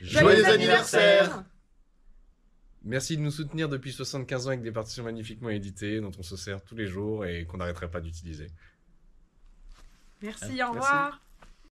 Joyeux, anniversaire, Merci de nous soutenir depuis 75 ans avec des partitions magnifiquement éditées dont on se sert tous les jours et qu'on n'arrêterait pas d'utiliser. Merci, ah, au revoir.